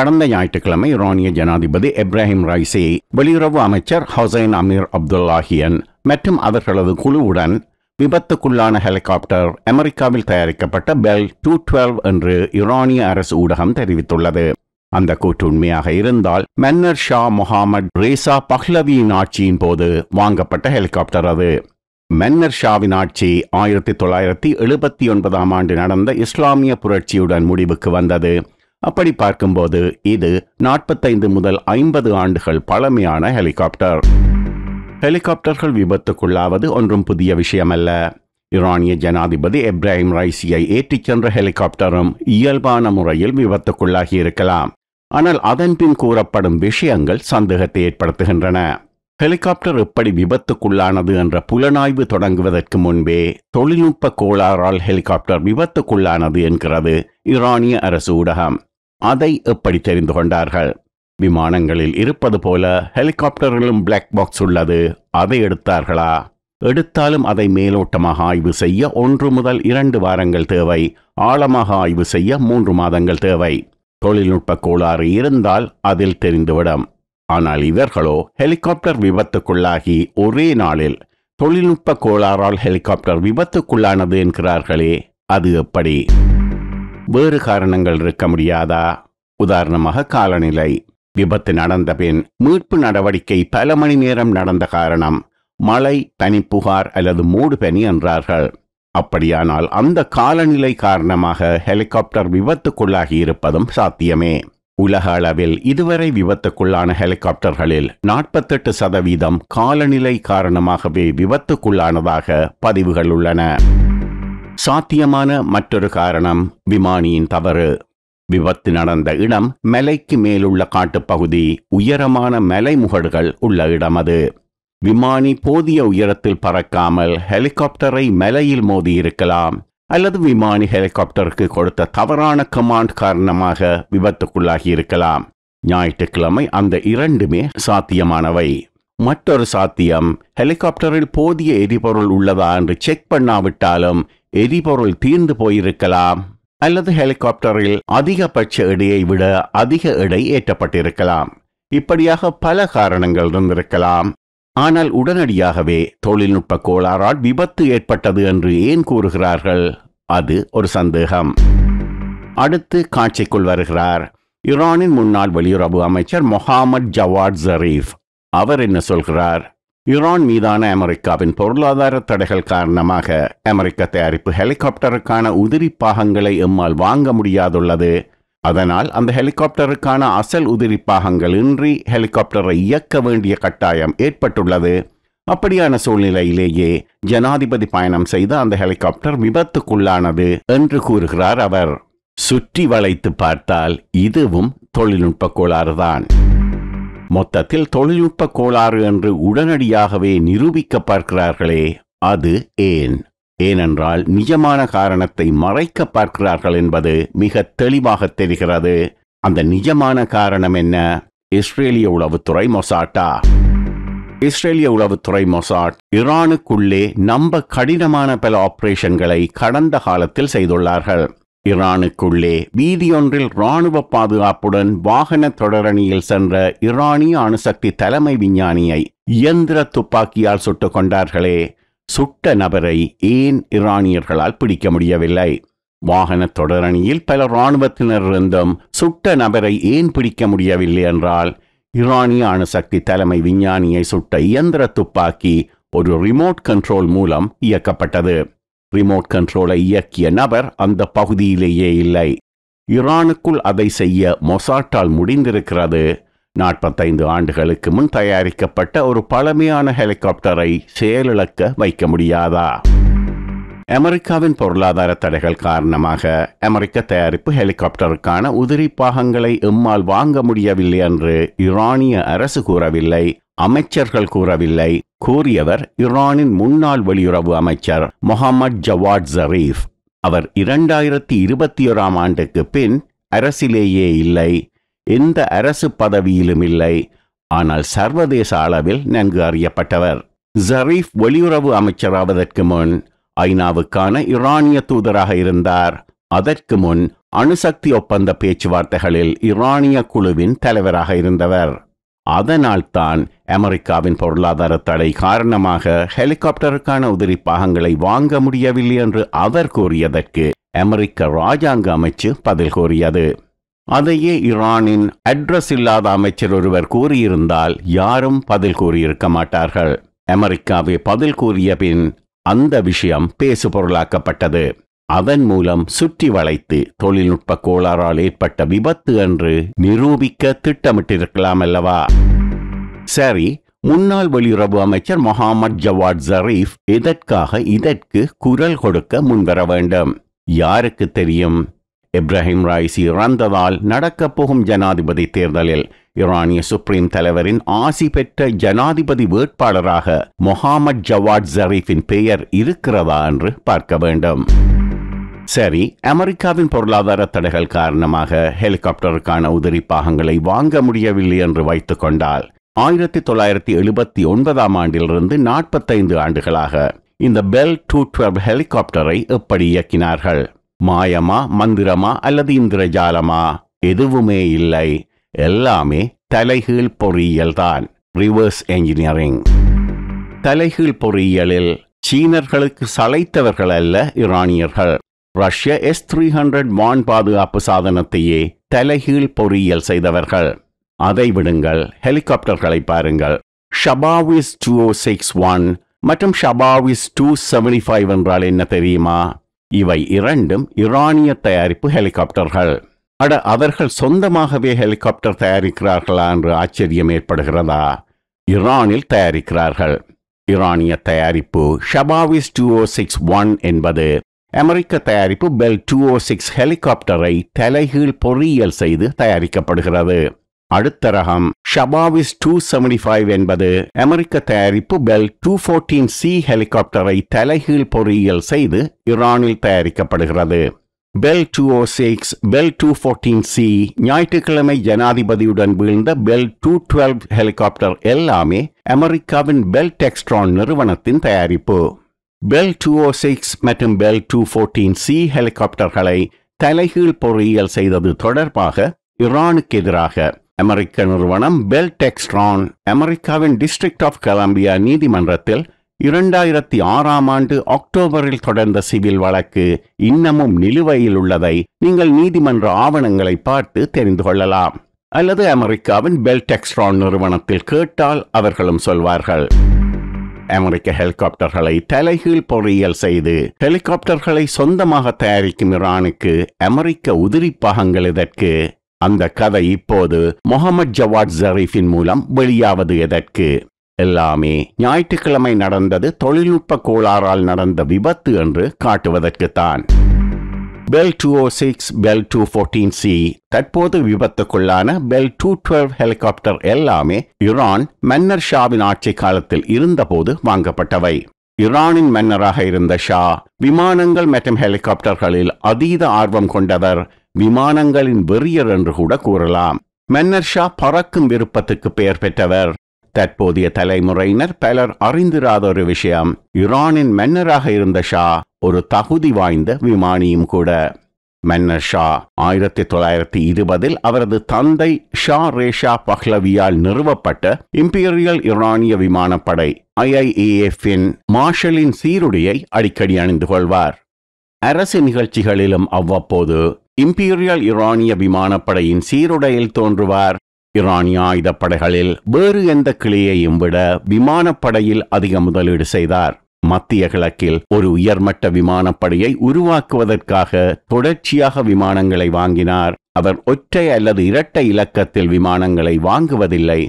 கடந்த ஞாயிற்றுக்கிழமை ஈரானிய ஜனாதிபதி இப்ராஹிம் ரைசி வெளியுறவு அமைச்சர் ஹசைன் அமீர் அப்துல்லாஹியன் மற்றும் அவர்களது குழுவுடன் விபத்துக்குள்ளான ஹெலிகாப்டர் அமெரிக்காவில் தயாரிக்கப்பட்ட பெல் டூ டுவெல் என்று ஈரானிய அரசு ஊடகம் தெரிவித்துள்ளது அந்த கூற்று உண்மையாக இருந்தால் மன்னர் ஷா முகமது ரேசா பஹ்லவியின் ஆட்சியின் போது வாங்கப்பட்ட ஹெலிகாப்டர் அது மன்னர் ஷாவின் ஆட்சி ஆயிரத்தி தொள்ளாயிரத்தி எழுபத்தி ஒன்பதாம் ஆண்டு நடந்த இஸ்லாமிய புரட்சியுடன் முடிவுக்கு வந்தது அப்படி பார்க்கும்போது இது நாற்பத்தைந்து முதல் ஐம்பது ஆண்டுகள் பழமையான ஹெலிகாப்டர் ஹெலிகாப்டர்கள் விபத்துக்குள்ளாவது ஒன்றும் புதிய விஷயமல்ல ஈரானிய ஜனாதிபதி இப்ராஹிம் ரைசியை ஏற்றிச் சென்ற ஹெலிகாப்டரும் இயல்பான முறையில் விபத்துக்குள்ளாகி இருக்கலாம் ஆனால் அதன்பின் கூறப்படும் விஷயங்கள் சந்தேகத்தை ஏற்படுத்துகின்றன ஹெலிகாப்டர் எப்படி விபத்துக்குள்ளானது என்ற புலனாய்வு தொடங்குவதற்கு முன்பே தொழில்நுட்ப கோளாறால் ஹெலிகாப்டர் விபத்துக்குள்ளானது என்கிறது ஈரானிய அரசு ஊடகம் அதை எப்படி தெரிந்து கொண்டார்கள் விமானங்களில் இருப்பது போல ஹெலிகாப்டர்களும் பிளாக் பாக்ஸ் உள்ளது அதை எடுத்தார்களா எடுத்தாலும் அதை மேலோட்டமாக ஆய்வு செய்ய ஒன்று முதல் இரண்டு வாரங்கள் தேவை ஆழமாக ஆய்வு செய்ய மூன்று மாதங்கள் தேவை தொழில்நுட்ப கோளாறு இருந்தால் அதில் தெரிந்துவிடும் ஆனால் இவர்களோ ஹெலிகாப்டர் விபத்துக்குள்ளாகி ஒரே நாளில் தொழில்நுட்ப கோளாறால் ஹெலிகாப்டர் விபத்துக்குள்ளானது என்கிறார்களே அது எப்படி வேறு காரணங்கள் இருக்க முடியாதா உதாரணமாக காலநிலை விபத்து நடந்த பின் மீட்பு நடவடிக்கை பல மணி நேரம் நடந்த காரணம் மழை தனிப்புகார் அல்லது மூடு பனி என்றார்கள் அப்படியானால் அந்த காலநிலை காரணமாக ஹெலிகாப்டர் விபத்துக்குள்ளாகி இருப்பதும் சாத்தியமே உலக அளவில் இதுவரை விபத்துக்குள்ளான ஹெலிகாப்டர்களில் நாற்பத்தெட்டு சதவீதம் காலநிலை காரணமாகவே விபத்துக்குள்ளானதாக பதிவுகள் உள்ளன சாத்தியமான மற்றொரு காரணம் விமானியின் தவறு விபத்து நடந்த இடம் மலைக்கு மேலுள்ள காட்டுப்பகுதி உயரமான மலை முகடுகள் உள்ள இடம் அது விமானி போதிய உயரத்தில் பறக்காமல் ஹெலிகாப்டரை மலையில் மோதி இருக்கலாம் அல்லது விமானி ஹெலிகாப்டருக்கு கொடுத்த தவறான கமாண்ட் காரணமாக விபத்துக்குள்ளாகி இருக்கலாம் ஞாயிற்றுக்கிழமை அந்த இரண்டுமே சாத்தியமானவை மற்றொரு சாத்தியம் ஹெலிகாப்டரில் போதிய எரிபொருள் உள்ளதா என்று செக் பண்ணாவிட்டாலும் எரிபொருள் தீர்ந்து போயிருக்கலாம் அல்லது ஹெலிகாப்டரில் அதிகபட்ச எடையை விட அதிக எடை ஏற்றப்பட்டிருக்கலாம் இப்படியாக பல காரணங்கள் இருந்திருக்கலாம் ஆனால் உடனடியாகவே தொழில்நுட்ப கோளாறால் விபத்து ஏற்பட்டது என்று ஏன் கூறுகிறார்கள் அது ஒரு சந்தேகம் அடுத்து காட்சிக்குள் வருகிறார் ஈரானின் முன்னாள் வெளியுறவு அமைச்சர் மொஹாமத் ஜவாத் ஜரீஃப் அவர் என்ன சொல்கிறார் ஈரான் மீதான அமெரிக்காவின் பொருளாதார தடைகள் காரணமாக அமெரிக்க தயாரிப்பு ஹெலிகாப்டருக்கான உதிரி பாகங்களை எம்மால் வாங்க முடியாதுள்ளது அதனால் அந்த ஹெலிகாப்டருக்கான அசல் உதிரி பாகங்கள் இன்றி ஹெலிகாப்டரை இயக்க வேண்டிய கட்டாயம் ஏற்பட்டுள்ளது அப்படியான சூழ்நிலையிலேயே ஜனாதிபதி பயணம் செய்த அந்த ஹெலிகாப்டர் விபத்துக்குள்ளானது என்று கூறுகிறார் அவர் சுற்றி வளைத்து பார்த்தால் இதுவும் தொழில்நுட்ப கோளாறுதான் மொத்தத்தில் தொழில்நுட்ப கோளாறு என்று உடனடியாகவே நிரூபிக்க பார்க்கிறார்களே அது ஏன் ஏனென்றால் நிஜமான காரணத்தை மறைக்க பார்க்கிறார்கள் என்பது மிக தெளிவாக தெரிகிறது அந்த நிஜமான காரணம் என்ன இஸ்ரேலிய உளவுத்துறை மொசாட்டா இஸ்ரேலிய உளவுத்துறை மொசாட் ஈரானுக்குள்ளே நம்ப கடினமான பல ஆபரேஷன்களை கடந்த காலத்தில் செய்துள்ளார்கள் ஈரானுக்குள்ளே வீதியொன்றில் இராணுவ பாதுகாப்புடன் வாகன தொடரணியில் சென்ற ஈரானிய அணுசக்தி தலைமை விஞ்ஞானியை இயந்திர துப்பாக்கியால் சுட்டு கொண்டார்களே சுட்ட நபரை ஏன் ஈரானியர்களால் பிடிக்க முடியவில்லை வாகன தொடரணியில் பல இராணுவத்தினர் இருந்தும் சுட்ட நபரை ஏன் பிடிக்க முடியவில்லை என்றால் ஈரானிய அணுசக்தி தலைமை விஞ்ஞானியை சுட்ட இயந்திர துப்பாக்கி ஒரு ரிமோட் கண்ட்ரோல் மூலம் இயக்கப்பட்டது ரிமோட் கண்ட்ரோலை இயக்கிய நபர் அந்த பகுதியிலேயே இல்லை ஈரானுக்குள் அதை செய்ய மொசாட்டால் முடிந்திருக்கிறது நாற்பத்தைந்து ஆண்டுகளுக்கு முன் தயாரிக்கப்பட்ட ஒரு பழமையான ஹெலிகாப்டரை செயலிழக்க வைக்க முடியாதா அமெரிக்காவின் பொருளாதார தடைகள் காரணமாக அமெரிக்க தயாரிப்பு ஹெலிகாப்டருக்கான உதிரி பாகங்களை எம்மால் வாங்க முடியவில்லை என்று ஈரானிய அரசு கூறவில்லை அமைச்சர்கள் கூறவில்லை கூறியவர் ஈரானின் முன்னாள் வெளியுறவு அமைச்சர் முகமது ஜவாத் ஜரீஃப் அவர் இரண்டாயிரத்தி இருபத்தி ஓராம் ஆண்டுக்கு பின் அரசிலேயே இல்லை எந்த அரசு பதவியிலும் இல்லை ஆனால் சர்வதேச அளவில் நன்கு அறியப்பட்டவர் ஜரீஃப் வெளியுறவு அமைச்சராவதற்கு முன் ஐநாவுக்கான ஈரானிய தூதராக இருந்தார் அதற்கு முன் அணுசக்தி ஒப்பந்த பேச்சுவார்த்தைகளில் ஈரானிய குழுவின் தலைவராக இருந்தவர் அதனால் தான் அமெரிக்காவின் பொருளாதார தடை காரணமாக ஹெலிகாப்டருக்கான உதிரி பாகங்களை வாங்க முடியவில்லை என்று அவர் கூறியதற்கு அமெரிக்க ராஜாங்க அமைச்சு பதில் கூறியது அதையே ஈரானின் அட்ரஸ் இல்லாத அமைச்சர் ஒருவர் கூறியிருந்தால் யாரும் பதில் கூறியிருக்க மாட்டார்கள் அமெரிக்காவை பதில் கூறிய பின் அந்த விஷயம் பேசுபொருளாக்கப்பட்டது அதன் மூலம் சுற்றி வளைத்து தொழில்நுட்ப கோளாறால் ஏற்பட்ட விபத்து என்று நிரூபிக்க திட்டமிட்டிருக்கலாம் அல்லவா சரி முன்னாள் வெளியுறவு அமைச்சர் முகமது ஜவாத் ஜரீஃப் எதற்காக இதற்கு குரல் கொடுக்க முன்வர வேண்டும் யாருக்கு தெரியும் இப்ராஹிம் ராய்சி இறந்ததால் நடக்கப் போகும் ஜனாதிபதி தேர்தலில் ஈரானிய சுப்ரீம் தலைவரின் ஆசி பெற்ற ஜனாதிபதி வேட்பாளராக முகமது ஜவாட் ஜரீஃபின் பெயர் இருக்கிறதா என்று பார்க்க வேண்டும் சரி அமெரிக்காவின் பொருளாதார தடைகள் காரணமாக ஹெலிகாப்டருக்கான உதிரி பாகங்களை வாங்க முடியவில்லை என்று வைத்துக் கொண்டால் ஆயிரத்தி தொள்ளாயிரத்தி எழுபத்தி ஒன்பதாம் ஆண்டிலிருந்து நாற்பத்தைந்து ஆண்டுகளாக இந்த பெல் டூ டுவெல் ஹெலிகாப்டரை எப்படி இயக்கினார்கள் மாயமா மந்திரமா அல்லது இந்திரஜாலமா எதுவுமே இல்லை எல்லாமே தலைகீழ் பொறியியல் தான் ரிவர்ஸ் என்ஜினியரிங் தலைகீழ் பொறியியலில் சீனர்களுக்கு சளைத்தவர்கள் அல்ல இரானியர்கள் ரஷ்ய எஸ் த்ரீ ஹண்ட்ரட் வான் பாதுகாப்பு சாதனத்தையே தலைகீழ் பொறியியல் செய்தவர்கள் அதை விடுங்கள் ஹெலிகாப்டர்களை பாருங்கள் Shabaviz two o six one மற்றும் ஷபாவிஸ் டூ செவன்டி ஃபைவ் என்றால் என்ன தெரியுமா இவை இரண்டும் இரானிய தயாரிப்பு ஹெலிகாப்டர்கள் அட அவர்கள் சொந்தமாகவே ஹெலிகாப்டர் தயாரிக்கிறார்களா என்று ஆச்சரியம் ஏற்படுகிறதா ஈரானில் தயாரிக்கிறார்கள் ஈரானிய தயாரிப்பு Shabaviz two o six one என்பது அமெரிக்க தயாரிப்பு பெல் டூ ஓ சிக்ஸ் ஹெலிகாப்டரை தலைகீழ் பொறியியல் செய்து தயாரிக்கப்படுகிறது அடுத்த ரகம் ஷபாவிஸ் டூ செவன்டி ஃபைவ் என்பது அமெரிக்க தயாரிப்பு பெல் டூ ஃபோர்டீன் சி ஹெலிகாப்டரை தலைகீழ் பொறியியல் செய்து இரானில் தயாரிக்கப்படுகிறது Bell two o six Bell two fourteen C ஞாயிற்றுக்கிழமை ஜனாதிபதியுடன் வீழ்ந்த பெல் டூ டுவெல் ஹெலிகாப்டர் எல்லாமே அமெரிக்காவின் பெல் டெக்ஸ்ட்ரான் நிறுவனத்தின் தயாரிப்பு பெல் டூ ஓ சிக்ஸ் மற்றும் பெல் டூ ஃபோர்டீன் சி ஹெலிகாப்டர்களை தலைகீழ் பொறியியல் செய்தது தொடர்பாக இரானுக்கு எதிராக அமெரிக்க நிறுவனம் பெல் டெக்ஸ்ட்ரான் அமெரிக்காவின் டிஸ்ட்ரிக்ட் ஆஃப் கலம்பியா நீதிமன்றத்தில் இரண்டாயிரத்தி ஆறாம் ஆண்டு அக்டோபரில் தொடர்ந்த சிவில் வழக்கு இன்னமும் நிலுவையில் உள்ளதை நீங்கள் நீதிமன்ற ஆவணங்களை பார்த்து தெரிந்து கொள்ளலாம் அல்லது அமெரிக்காவின் பெல் டெக்ஸ்ட்ரான் நிறுவனத்தில் கேட்டால் அவர்களும் சொல்வார்கள் அமெரிக்க ஹெலிகாப்டர்களை தலைகீழ் பொறியியல் செய்து ஹெலிகாப்டர்களை சொந்தமாக தயாரிக்கும் இரானுக்கு அமெரிக்க உதிரி பாகங்கள் இதற்கு அந்த கதை இப்போது முகமது ஜவாத் ஜரீஃபின் மூலம் வெளியாவது எதற்கு எல்லாமே ஞாயிற்றுக்கிழமை நடந்தது தொழில்நுட்ப கோளாறால் நடந்த விபத்து என்று காட்டுவதற்குத்தான் Bell two o six Bell two fourteen C தற்போது விபத்துக்குள்ளான பெல் டூ டுவெல் ஹெலிகாப்டர் எல்லாமே யுரான் மன்னர் ஷாவின் ஆட்சி காலத்தில் இருந்தபோது வாங்கப்பட்டவை யுரானின் மன்னராக இருந்த ஷா விமானங்கள் மற்றும் ஹெலிகாப்டர்களில் அதீத ஆர்வம் கொண்டவர் விமானங்களின் வெறியர் என்று கூட கூறலாம் மென்னர்ஷா ஷா பறக்கும் விருப்பத்துக்கு பெயர் பெற்றவர் தற்போதைய தலைமுறையினர் பலர் அறிந்திராத ஒரு விஷயம் இரானின் மன்னராக இருந்த ஷா ஒரு தகுதி வாய்ந்த விமானியும் கூட மன்னர் ஷா ஆயிரத்தி தொள்ளாயிரத்தி இருபதில் அவரது தந்தை ஷா ரேஷா பஹ்லவியால் நிறுவப்பட்ட இம்பீரியல் இரானிய விமானப்படை ஐஐஏஎஃப்பின் மார்ஷலின் சீருடையை அடிக்கடி அணிந்து கொள்வார் அரசு நிகழ்ச்சிகளிலும் அவ்வப்போது இம்பீரியல் இரானிய விமானப்படையின் சீருடையில் தோன்றுவார் ஈரானிய ஆயுதப்படைகளில் வேறு எந்த கிளையையும் விட விமானப்படையில் அதிக முதலீடு செய்தார் மத்திய கிழக்கில் ஒரு உயர்மட்ட விமானப்படையை உருவாக்குவதற்காக தொடர்ச்சியாக விமானங்களை வாங்கினார் அவர் ஒற்றை அல்லது இரட்டை இலக்கத்தில் விமானங்களை வாங்குவதில்லை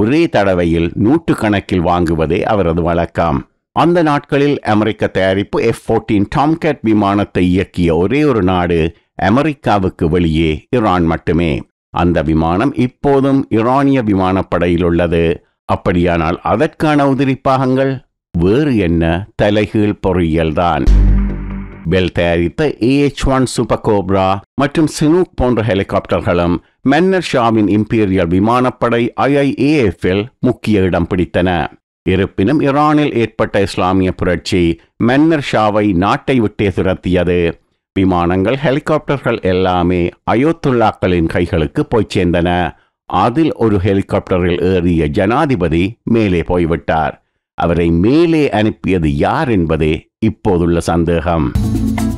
ஒரே தடவையில் நூற்று கணக்கில் வாங்குவதே அவரது வழக்கம் அந்த நாட்களில் அமெரிக்க தயாரிப்பு எஃப் ஃபோர்டீன் டாம்கேட் விமானத்தை இயக்கிய ஒரே ஒரு நாடு அமெரிக்காவுக்கு வெளியே ஈரான் மட்டுமே அந்த விமானம் இப்போதும் ஈரானிய விமானப்படையில் உள்ளது அப்படியானால் அதற்கான உதிரி பாகங்கள் வேறு என்ன தலைகீழ் பொறியியல் தான் பெல் தயாரித்த ஏஎச் ஒன் சூப்பர் கோப்ரா மற்றும் சினூக் போன்ற ஹெலிகாப்டர்களும் மென்னர் ஷாவின் இம்பீரியல் விமானப்படை இல் முக்கிய இடம் பிடித்தன இருப்பினும் ஈரானில் ஏற்பட்ட இஸ்லாமிய புரட்சி மென்னர் ஷாவை நாட்டை விட்டே துரத்தியது விமானங்கள் ஹெலிகாப்டர்கள் எல்லாமே அயோத்துல்லாக்களின் கைகளுக்கு போய் சேர்ந்தன அதில் ஒரு ஹெலிகாப்டரில் ஏறிய ஜனாதிபதி மேலே போய்விட்டார் அவரை மேலே அனுப்பியது யார் என்பதே இப்போதுள்ள சந்தேகம்